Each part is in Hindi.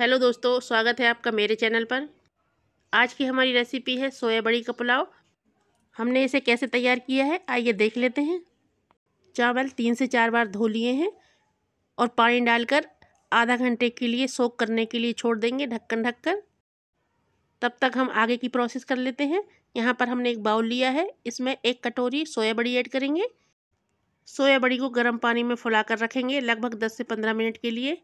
हेलो दोस्तों स्वागत है आपका मेरे चैनल पर आज की हमारी रेसिपी है सोया बड़ी का पुलाव हमने इसे कैसे तैयार किया है आइए देख लेते हैं चावल तीन से चार बार धो लिए हैं और पानी डालकर आधा घंटे के लिए सोख करने के लिए छोड़ देंगे ढक्कन ढककर तब तक हम आगे की प्रोसेस कर लेते हैं यहाँ पर हमने एक बाउल लिया है इसमें एक कटोरी सोया बड़ी ऐड करेंगे सोया बड़ी को गर्म पानी में फुला रखेंगे लगभग दस से पंद्रह मिनट के लिए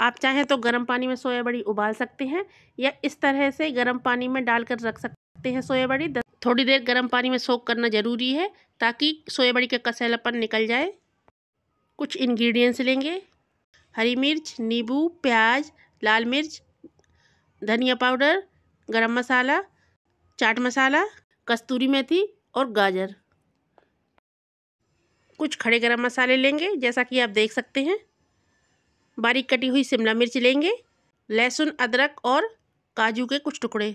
आप चाहें तो गर्म पानी में सोया बड़ी उबाल सकते हैं या इस तरह से गर्म पानी में डालकर रख सकते हैं सोया बड़ी थोड़ी देर गर्म पानी में सोख करना ज़रूरी है ताकि सोया बड़ी का कसैलापन निकल जाए कुछ इंग्रेडिएंट्स लेंगे हरी मिर्च नींबू प्याज लाल मिर्च धनिया पाउडर गरम मसाला चाट मसाला कस्तूरी मेथी और गाजर कुछ खड़े गरम मसाले लेंगे जैसा कि आप देख सकते हैं बारीक कटी हुई शिमला मिर्च लेंगे लहसुन अदरक और काजू के कुछ टुकड़े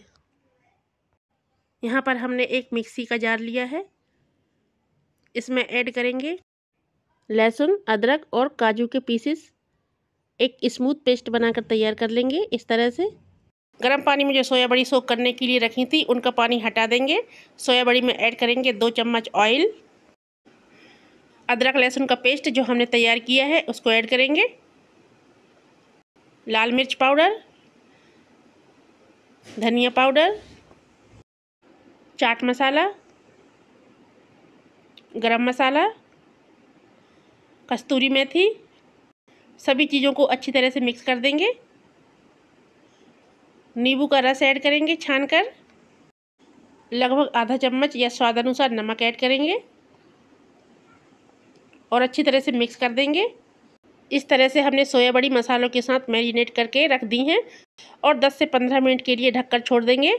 यहाँ पर हमने एक मिक्सी का जार लिया है इसमें ऐड करेंगे लहसुन अदरक और काजू के पीसेस एक स्मूथ पेस्ट बनाकर तैयार कर लेंगे इस तरह से गर्म पानी में जो सोया बड़ी सोख करने के लिए रखी थी उनका पानी हटा देंगे सोया बड़ी में ऐड करेंगे दो चम्मच ऑयल अदरक लहसुन का पेस्ट जो हमने तैयार किया है उसको ऐड करेंगे लाल मिर्च पाउडर धनिया पाउडर चाट मसाला गरम मसाला कस्तूरी मेथी सभी चीज़ों को अच्छी तरह से मिक्स कर देंगे नींबू का रस ऐड करेंगे छानकर लगभग आधा चम्मच या स्वाद अनुसार नमक ऐड करेंगे और अच्छी तरह से मिक्स कर देंगे इस तरह से हमने सोया बड़ी मसालों के साथ मैरिनेट करके रख दी हैं और 10 से 15 मिनट के लिए ढककर छोड़ देंगे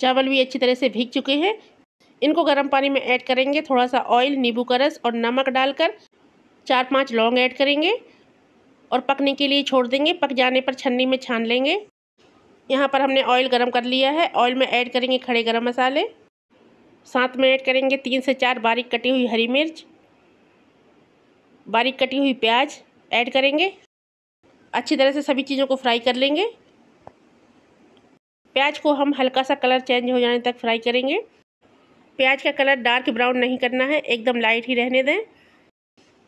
चावल भी अच्छी तरह से भीग चुके हैं इनको गर्म पानी में ऐड करेंगे थोड़ा सा ऑयल नींबू का रस और नमक डालकर चार पाँच लौंग ऐड करेंगे और पकने के लिए छोड़ देंगे पक जाने पर छन्नी में छान लेंगे यहाँ पर हमने ऑयल गर्म कर लिया है ऑयल में ऐड करेंगे खड़े गरम मसाले साथ में ऐड करेंगे तीन से चार बारीक कटी हुई हरी मिर्च बारीक कटी हुई प्याज ऐड करेंगे अच्छी तरह से सभी चीज़ों को फ्राई कर लेंगे प्याज को हम हल्का सा कलर चेंज हो जाने तक फ्राई करेंगे प्याज का कलर डार्क ब्राउन नहीं करना है एकदम लाइट ही रहने दें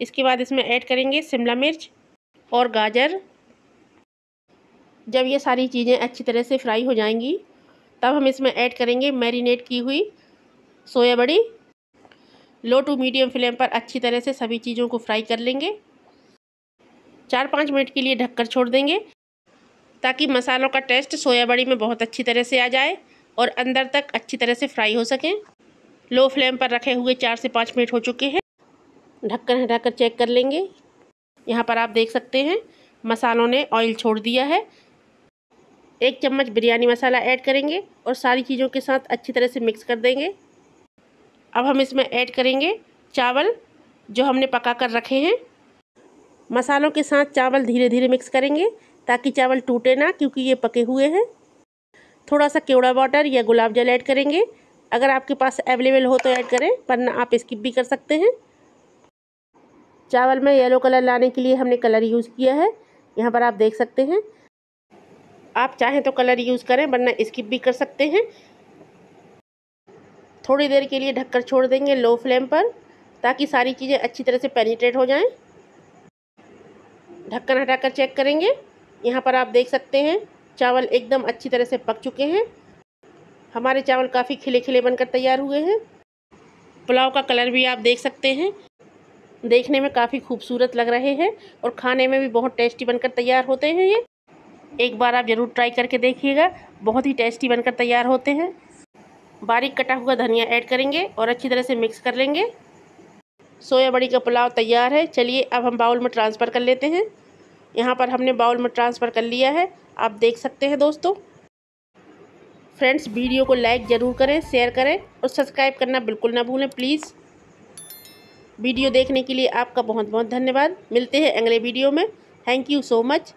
इसके बाद इसमें ऐड करेंगे शिमला मिर्च और गाजर जब ये सारी चीज़ें अच्छी तरह से फ्राई हो जाएंगी तब हम इसमें ऐड करेंगे मैरिनेट की हुई सोया बड़ी लो टू मीडियम फ्लेम पर अच्छी तरह से सभी चीज़ों को फ्राई कर लेंगे चार पाँच मिनट के लिए ढककर छोड़ देंगे ताकि मसालों का टेस्ट सोया बड़ी में बहुत अच्छी तरह से आ जाए और अंदर तक अच्छी तरह से फ्राई हो सकें लो फ्लेम पर रखे हुए चार से पाँच मिनट हो चुके हैं ढक्कन हटाकर चेक कर लेंगे यहाँ पर आप देख सकते हैं मसालों ने ऑयल छोड़ दिया है एक चम्मच बिरयानी मसाला ऐड करेंगे और सारी चीज़ों के साथ अच्छी तरह से मिक्स कर देंगे अब हम इसमें ऐड करेंगे चावल जो हमने पका कर रखे हैं मसालों के साथ चावल धीरे धीरे मिक्स करेंगे ताकि चावल टूटे ना क्योंकि ये पके हुए हैं थोड़ा सा केवड़ा वाटर या गुलाब जल ऐड करेंगे अगर आपके पास अवेलेबल हो तो ऐड करें वरना आप स्किप भी कर सकते हैं चावल में येलो कलर लाने के लिए हमने कलर यूज़ किया है यहाँ पर आप देख सकते हैं आप चाहें तो कलर यूज़ करें वरना स्किप भी कर सकते हैं थोड़ी देर के लिए ढककर छोड़ देंगे लो फ्लेम पर ताकि सारी चीज़ें अच्छी तरह से पेनिट्रेट हो जाएं ढक्कन हटाकर चेक करेंगे यहाँ पर आप देख सकते हैं चावल एकदम अच्छी तरह से पक चुके हैं हमारे चावल काफ़ी खिले खिले बनकर तैयार हुए हैं पुलाव का कलर भी आप देख सकते हैं देखने में काफ़ी खूबसूरत लग रहे हैं और खाने में भी बहुत टेस्टी बनकर तैयार होते हैं ये एक बार आप ज़रूर ट्राई करके देखिएगा बहुत ही टेस्टी बनकर तैयार होते हैं बारीक कटा हुआ धनिया ऐड करेंगे और अच्छी तरह से मिक्स कर लेंगे सोया बड़ी का पुलाव तैयार है चलिए अब हम बाउल में ट्रांसफ़र कर लेते हैं यहाँ पर हमने बाउल में ट्रांसफ़र कर लिया है आप देख सकते हैं दोस्तों फ्रेंड्स वीडियो को लाइक ज़रूर करें शेयर करें और सब्सक्राइब करना बिल्कुल ना भूलें प्लीज़ वीडियो देखने के लिए आपका बहुत बहुत धन्यवाद मिलते हैं अगले वीडियो में थैंक यू सो मच